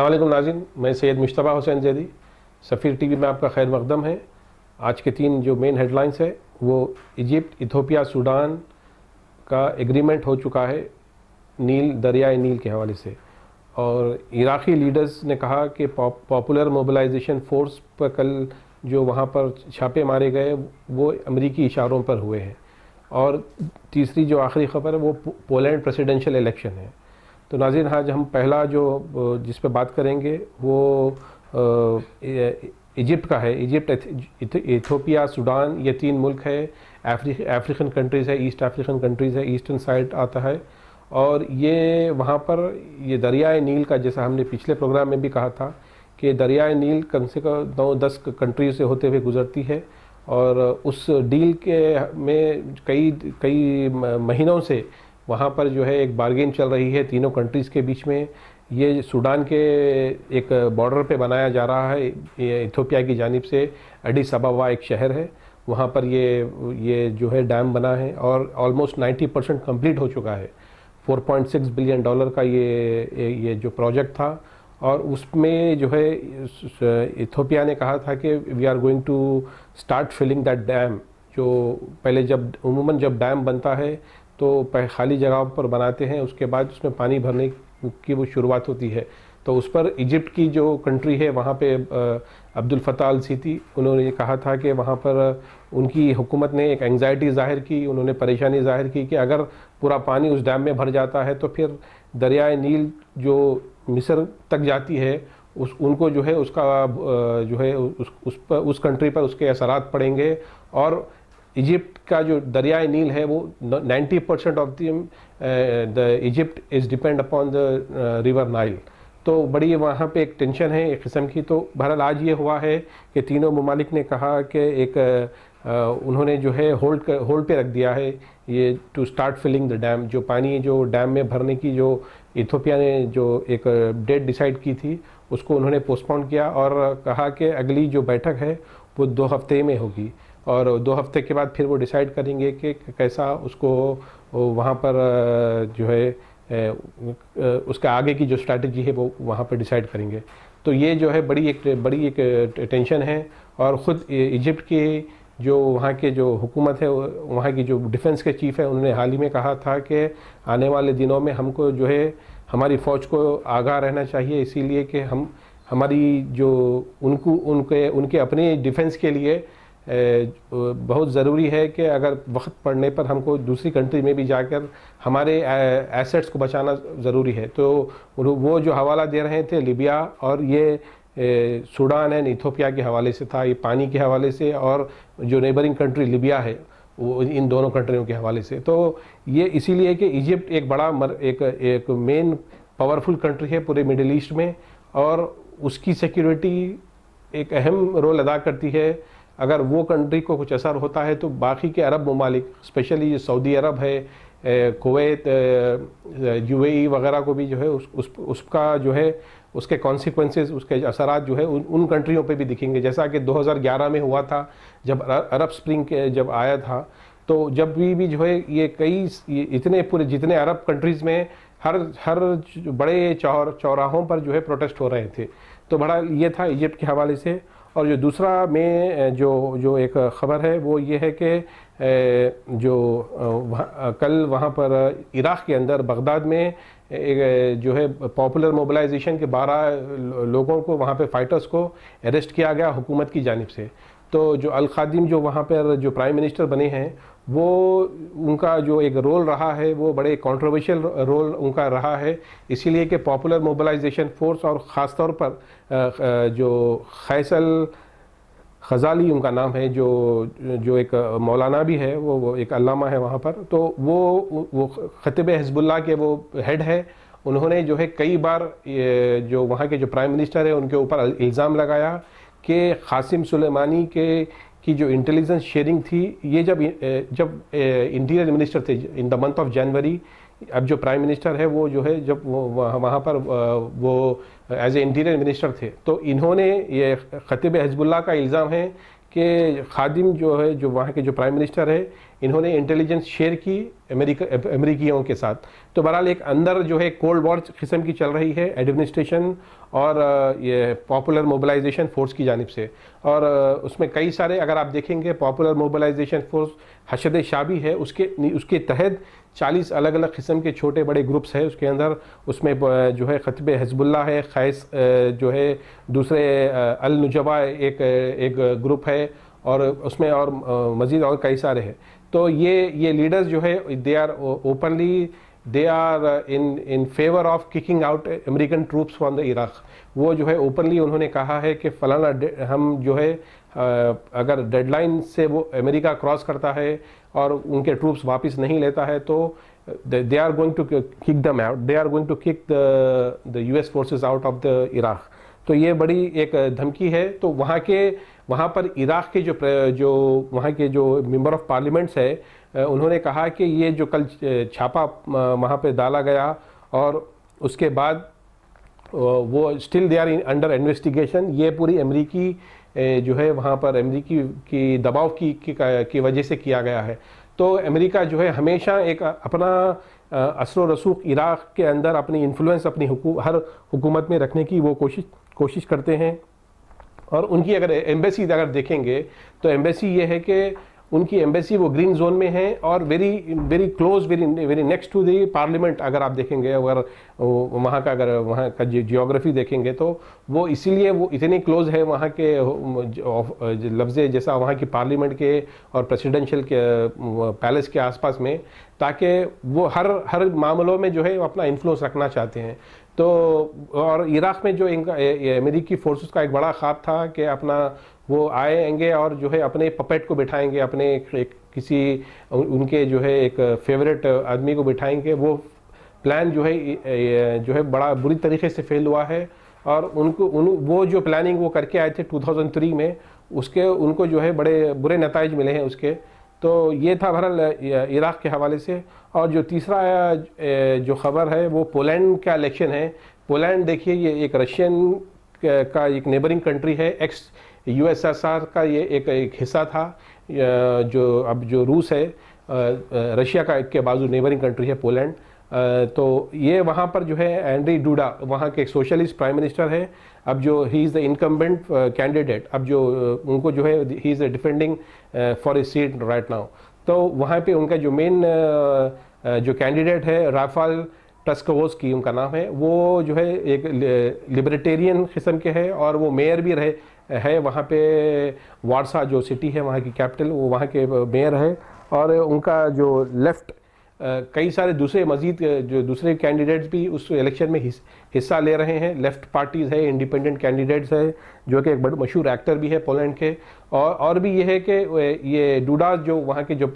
अल्लाम नाजिन मैं सैयद मुशतबा हुसैन जैदी सफ़ीर टीवी में आपका खैर मकदम है आज के तीन जो मेन हेडलाइंस है वो इजिप्ट इथोपिया सूडान का एग्रीमेंट हो चुका है नील दरियाए नील के हवाले से और इराक़ी लीडर्स ने कहा कि पॉपुलर मोबलाइजेशन फोर्स पर कल जो वहाँ पर छापे मारे गए वो अमरीकी इशारों पर हुए हैं और तीसरी जो आखिरी खबर है वो पोलैंड प्रेसिडेंशियल इलेक्शन है तो नाजिन आज हम पहला जो जिस पर बात करेंगे वो इजिप्ट का है इजिप्ट इथोपिया सूडान ये तीन मुल्क है अफ्रीकन कंट्रीज़ है ईस्ट अफ्रीकन कंट्रीज़ है ईस्टर्न साइड आता है और ये वहाँ पर ये दरियाए नील का जैसा हमने पिछले प्रोग्राम में भी कहा था कि दरियाए नील कम से कम नौ दस कंट्रीज से होते हुए गुजरती है और उस डील के में कई कई महीनों से वहाँ पर जो है एक बार्गेन चल रही है तीनों कंट्रीज़ के बीच में ये सूडान के एक बॉर्डर पे बनाया जा रहा है ये इथोपिया की जानब से अडिस अबावा एक शहर है वहाँ पर ये ये जो है डैम बना है और ऑलमोस्ट 90 परसेंट कम्प्लीट हो चुका है 4.6 बिलियन डॉलर का ये ये जो प्रोजेक्ट था और उसमें जो है इथोपिया ने कहा था कि we are going to start filling that dam जो पहले जब उमूमन जब डैम बनता है तो खाली जगह पर बनाते हैं उसके बाद उसमें पानी भरने की वो शुरुआत होती है तो उस पर इजिप्ट की जो कंट्री है वहाँ पे अब्दुल फताल सीती उन्होंने कहा था कि वहाँ पर उनकी हुकूमत ने एक एंगजाइटी ज़ाहिर की उन्होंने परेशानी ज़ाहिर की कि अगर पूरा पानी उस डैम में भर जाता है तो फिर दरियाए नील जो मिस्र तक जाती है उस उनको जो है उसका जो है उस उस पर उस कंट्री पर उसके असरात पड़ेंगे और इजिप्ट का जो दरियाए नील है वो 90 percent of the Egypt is depend upon the river Nile तो बड़ी वहाँ पे एक टेंशन है एक किस्म की तो बहरहाल आज ये हुआ है कि तीनों ममालिक ने कहा कि एक आ, uh, उन्होंने जो है होल्ड होल्ड पे रख दिया है ये to start filling the dam जो पानी जो डैम में भरने की जो इथोपिया ने जो एक डेट uh, डिसाइड की थी उसको उन्होंने पोस्टपोन किया और कहा कि अगली जो बैठक है वो दो हफ्ते में होगी और दो हफ्ते के बाद फिर वो डिसाइड करेंगे कि कैसा उसको वहाँ पर जो है उसके आगे की जो स्ट्रैटेजी है वो वहाँ पर डिसाइड करेंगे तो ये जो है बड़ी एक बड़ी एक टेंशन है और ख़ुद इजिप्ट के जो वहाँ के जो हुकूमत है वहाँ की जो डिफेंस के चीफ़ है उन्होंने हाल ही में कहा था कि आने वाले दिनों में हमको जो है हमारी फ़ौज को आगाह रहना चाहिए इसीलिए कि हम हमारी जो उनको उनके उनके अपने डिफेंस के लिए बहुत ज़रूरी है कि अगर वक्त पड़ने पर हमको दूसरी कंट्री में भी जाकर हमारे एसेट्स को बचाना ज़रूरी है तो वो जो हवाला दे रहे थे लिबिया और ये सूडान एंड इथोपिया के हवाले से था ये पानी के हवाले से और जो नेबरिंग कंट्री लिबिया है वो इन दोनों कंट्रियों के हवाले से तो ये इसीलिए कि इजिप्ट एक बड़ा मर, एक एक मेन पावरफुल कंट्री है पूरे मिडिल ईस्ट में और उसकी सिक्योरिटी एक अहम रोल अदा करती है अगर वो कंट्री को कुछ असर होता है तो बाकी के अरब ममालिक स्पेशली ये सऊदी अरब है कुवैत यूएई वगैरह को भी जो है उस, उस उसका जो है उसके कॉन्सिक्वेंसेस उसके असर जो है उन उन कंट्रियों पे भी दिखेंगे जैसा कि 2011 में हुआ था जब अरब स्प्रिंग जब आया था तो जब भी भी जो है ये कई इतने पूरे जितने अरब कंट्रीज़ में हर हर बड़े चौर चौराहों पर जो है प्रोटेस्ट हो रहे थे तो बड़ा ये था इजिप्ट के हवाले से और जो दूसरा में जो जो एक ख़बर है वो ये है कि जो कल वहाँ पर इराक़ के अंदर बगदाद में एक जो है पॉपुलर मोबलाइजेशन के बारह लोगों को वहाँ पे फाइटर्स को अरेस्ट किया गया हुकूमत की जानब से तो जो अल जो वहाँ पर जो प्राइम मिनिस्टर बने हैं वो उनका जो एक रोल रहा है वो बड़े कंट्रोवर्शियल रोल उनका रहा है इसीलिए कि पॉपुलर मोबलाइजेशन फोर्स और ख़ास तौर पर जो खैसल खजाली उनका नाम है जो जो एक मौलाना भी है वो वो एक अलामा है वहाँ पर तो वो वो ख़तब हजबुल्ला के वो हेड है उन्होंने जो है कई बार जो वहाँ के जो प्राइम मिनिस्टर है उनके ऊपर इल्ज़ाम लगाया कि कासिम सुलेमानी के की जो इंटेलिजेंस शेयरिंग थी ये जब जब इंटीरियर मिनिस्टर थे in the month of January अब जो प्राइम मिनिस्टर है वो जो है जब वो वहाँ पर वो एज ए इंटीरियर मिनिस्टर थे तो इन्होंने ये ख़तब हजबुल्ला का इल्ज़ाम है कि खादिम जो है जो वहाँ के जो प्राइम मिनिस्टर है इन्होंने इंटेलिजेंस शेयर की अमेरिका अमेरिकियों के साथ तो बहरहाल एक अंदर जो है कोल्ड वॉर किस्म की चल रही है एडमिनिस्ट्रेशन और ये पॉपुलर मोबिलाइजेशन फोर्स की जानब से और उसमें कई सारे अगर आप देखेंगे popular mobilization force Hashd Shaabi है उसके उसके तहत 40 अलग अलग किस्म के छोटे बड़े ग्रुप्स हैं उसके अंदर उसमें जो है ख़तब हजबुल्ला है खैस जो है दूसरे अलनजबा एक एक ग्रुप है और उसमें और मज़ीद और कई सारे हैं तो ये ये लीडर्स जो है they are openly they are in in favour of kicking out American troops from the Iraq वो जो है ओपनली उन्होंने कहा है कि फ़लाना हम जो है अगर डेडलाइन से वो अमेरिका क्रॉस करता है और उनके ट्रूप्स वापस नहीं लेता है तो they are going to kick them out they are going to kick the U S forces out of the Iraq तो ये बड़ी एक धमकी है तो वहाँ के वहाँ पर इराक़ के जो जो वहाँ के जो मेंबर ऑफ पार्लियामेंट्स है उन्होंने कहा कि ये जो कल छापा वहाँ पे डाला गया और उसके बाद वो still they are under investigation ये पूरी अमेरिकी जो है वहाँ पर अमेरिकी की दबाव की की, की वजह से किया गया है तो अमेरिका जो है हमेशा एक अपना असर रसूख इराक़ के अंदर अपनी इन्फ्लुएंस अपनी हुकू, हर हुकूमत में रखने की वो कोशिश कोशिश करते हैं और उनकी अगर एम्बेसी अगर देखेंगे तो एम्बेसी ये है कि उनकी एम्बेसी वो ग्रीन जोन में है और very very close very very next to the parliament अगर आप देखेंगे अगर वहाँ का अगर वहाँ का जियोग्राफी देखेंगे तो वो इसीलिए वो इतनी क्लोज है वहाँ के लफ्ज़ जैसा वहाँ की पार्लियामेंट के और प्रेसिडेंशियल के पैलेस के आसपास में ताकि वो हर हर मामलों में जो है अपना इन्फ्लुएंस रखना चाहते हैं तो और इराक़ में जो अमेरिकी फोर्सेस का एक बड़ा ख्वाब था कि अपना वो आएंगे और जो है अपने पपेट को बिठाएंगे अपने एक, किसी उनके जो है एक फेवरेट आदमी को बिठाएंगे वो प्लान जो है जो है बड़ा बुरी तरीके से फेल हुआ है और उनको उन वो जो प्लानिंग वो करके आए थे 2003 में उसके उनको जो है बड़े बुरे नतज मिले हैं उसके तो ये था बहरहाल इराक़ के हवाले से और जो तीसरा जो ख़बर है वो पोलैंड का इलेक्शन है पोलैंड देखिए ये एक रशियन का एक नेबरिंग कंट्री है एक्स यूएसएसआर का ये एक एक हिस्सा था जो अब जो रूस है रशिया का के बाजू नेबरिंग कंट्री है पोलैंड तो ये वहाँ पर जो है एंड्री डूडा वहाँ के एक सोशलिस्ट प्राइम मिनिस्टर है अब जो he is the incumbent candidate अब जो uh, उनको जो है he is defending for a seat right now तो वहाँ पे उनका जो मेन uh, uh, जो कैंडिडेट है राफाल टस्कोस की उनका नाम है वो जो है एक लिबरेटेरियन किस्म के है और वो मेयर भी रहे है वहाँ पे वारसा जो सिटी है वहाँ की कैपिटल वो वहाँ के मेयर है और उनका जो लेफ़्ट कई सारे दूसरे मजीद जो दूसरे कैंडिडेट्स भी उस इलेक्शन में हिस, हिस्सा ले रहे हैं लेफ्ट पार्टीज़ है इंडिपेंडेंट कैंडिडेट्स है जो कि एक बड़े मशहूर एक्टर भी है पोलैंड के और और भी ये है कि ये डूडा जो वहाँ के जो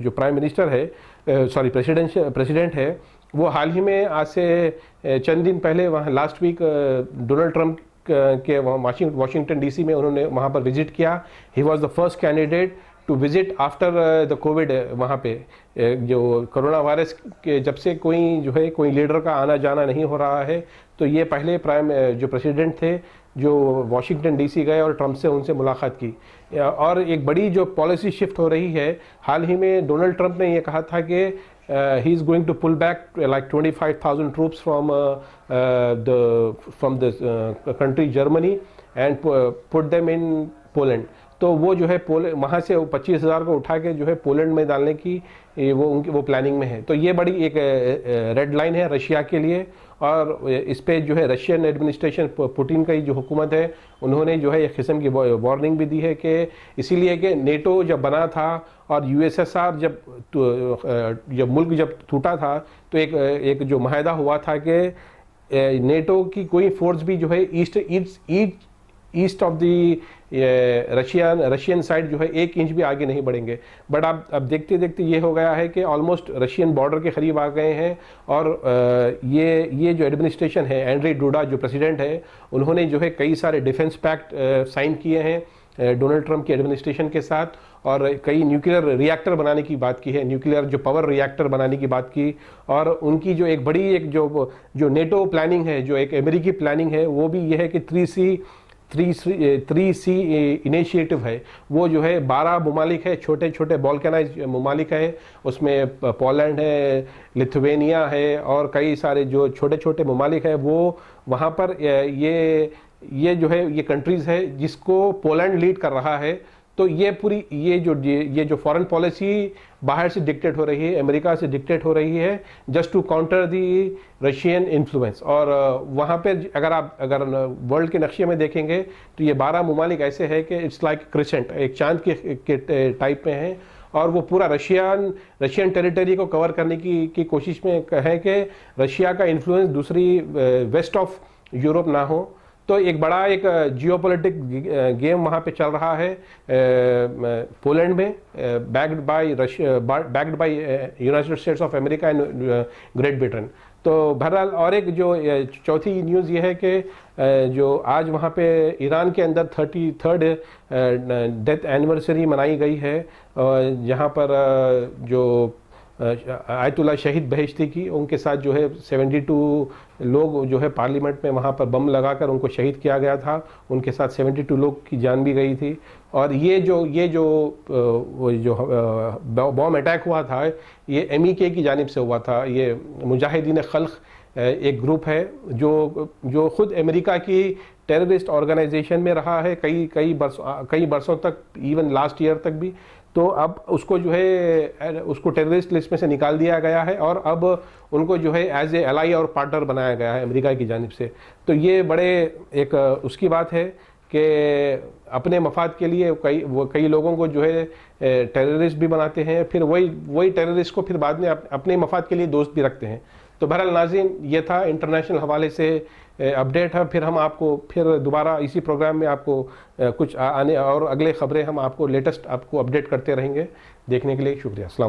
जो प्राइम मिनिस्टर है सॉरी प्रेसिडेंट प्रेसिडेंट है वो हाल ही में आज से चंद दिन पहले वहाँ लास्ट वीक डोनाल्ड ट्रंप के वहाँ वाशिंगटन डीसी में उन्होंने वहाँ पर विजिट किया he was the first candidate to visit after the COVID वहाँ पे uh, जो कोरोना वायरस के जब से कोई जो है कोई लीडर का आना जाना नहीं हो रहा है तो ये पहले प्राइम uh, जो प्रेसिडेंट थे जो वाशिंगटन डीसी गए और ट्रंप से उनसे मुलाकात की uh, और एक बड़ी जो पॉलिसी शिफ्ट हो रही है हाल ही में डोनाल्ड ट्रंप ने ये कहा था कि he is going to pull back like thousand troops from the from the country Germany and put them in Poland तो वो जो है पोले वहाँ से पच्चीस हज़ार को उठा के जो है पोलैंड में डालने की वो उनकी वो प्लानिंग में है तो ये बड़ी एक रेड लाइन है रशिया के लिए और इस पर जो है रशियन एडमिनिस्ट्रेशन पुटिन का ही जो हुकूमत है उन्होंने जो है एक किस्म की वार्निंग भी दी है कि इसीलिए कि नेटो जब बना था और यूएसएसआर जब तो, जब मुल्क जब टूटा था तो एक एक जो माहदा हुआ था कि नेटो की कोई फोर्स भी जो है east east east of the Russian Russian side जो है एक इंच भी आगे नहीं बढ़ेंगे बट अब अब देखते देखते ये हो गया है कि ऑलमोस्ट रशियन बॉर्डर के करीब आ गए हैं और ये ये जो एडमिनिस्ट्रेशन है एंड्री डूडा जो प्रेसिडेंट है उन्होंने जो है कई सारे डिफेंस पैक्ट साइन किए हैं डोनाल्ड ट्रंप की एडमिनिस्ट्रेशन के साथ और कई न्यूक्लियर रिएक्टर बनाने की बात की है न्यूक्लियर जो पावर रिएक्टर बनाने की बात की और उनकी जो एक बड़ी एक जो जो नेटो प्लानिंग है जो एक अमेरिकी प्लानिंग है वो भी ये है कि three sea three three sea initiative है वो जो है बारह ममालिक है छोटे छोटे बॉलकनाइज ममालिक है उसमें पोलैंड है लिथुवेनिया है और कई सारे जो छोटे छोटे ममालिक है वो वहाँ पर ये ये जो है ये कंट्रीज़ है जिसको पोलैंड लीड कर रहा है तो ये पूरी ये जो ये जो फॉरेन पॉलिसी बाहर से डिक्टेट हो रही है अमेरिका से डिक्टेट हो रही है just to counter the Russian influence और वहाँ पे अगर आप अगर वर्ल्ड के नक्शे में देखेंगे तो ये बारह ममालिक ऐसे है कि इट्स लाइक क्रिसेंट एक चांद के, के टाइप में है और वो पूरा रशियन रशियन टेरिटरी को कवर करने की की कोशिश में है कि रशिया का इन्फ्लुएंस दूसरी वेस्ट ऑफ यूरोप ना हो तो एक बड़ा एक जियोपॉलिटिक गेम वहाँ पे चल रहा है पोलैंड में backed by Russia backed by United States of America and Great Britain तो बहरहाल और एक जो चौथी न्यूज़ ये है कि जो आज वहाँ पे ईरान के अंदर थर्टी थर्ड डेथ एनिवर्सरी मनाई गई है जहाँ पर जो आयतुल्ला शहीद बहिश्ती की उनके साथ जो है 72 लोग जो है पार्लियामेंट में वहाँ पर बम लगाकर उनको शहीद किया गया था उनके साथ 72 लोग की जान भी गई थी और ये जो ये जो जो बॉम्ब अटैक हुआ था ये एम e की जानब से हुआ था ये मुजाहिदीन खल्ख एक ग्रुप है जो जो खुद अमेरिका की टेररिस्ट ऑर्गेनाइजेशन में रहा है कई कई बरसों कई बरसों तक इवन लास्ट ईयर तक भी तो अब उसको जो है उसको टेररिस्ट लिस्ट में से निकाल दिया गया है और अब उनको जो है एज ए एलाई और पार्टनर बनाया गया है अमेरिका की जानब से तो ये बड़े एक उसकी बात है कि अपने मफाद के लिए कई वो कई लोगों को जो है टेररिस्ट भी बनाते हैं फिर वही वही टेररिस्ट को फिर बाद में अप, अपने मफाद के लिए दोस्त भी रखते हैं तो बहरहाल नाजिन ये था इंटरनेशनल हवाले से अपडेट है फिर हम आपको फिर दोबारा इसी प्रोग्राम में आपको कुछ आने और अगले खबरें हम आपको लेटेस्ट आपको अपडेट करते रहेंगे देखने के लिए शुक्रिया असला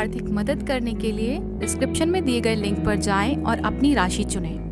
आर्थिक मदद करने के लिए डिस्क्रिप्शन में दिए गए लिंक पर जाएं और अपनी राशि चुनें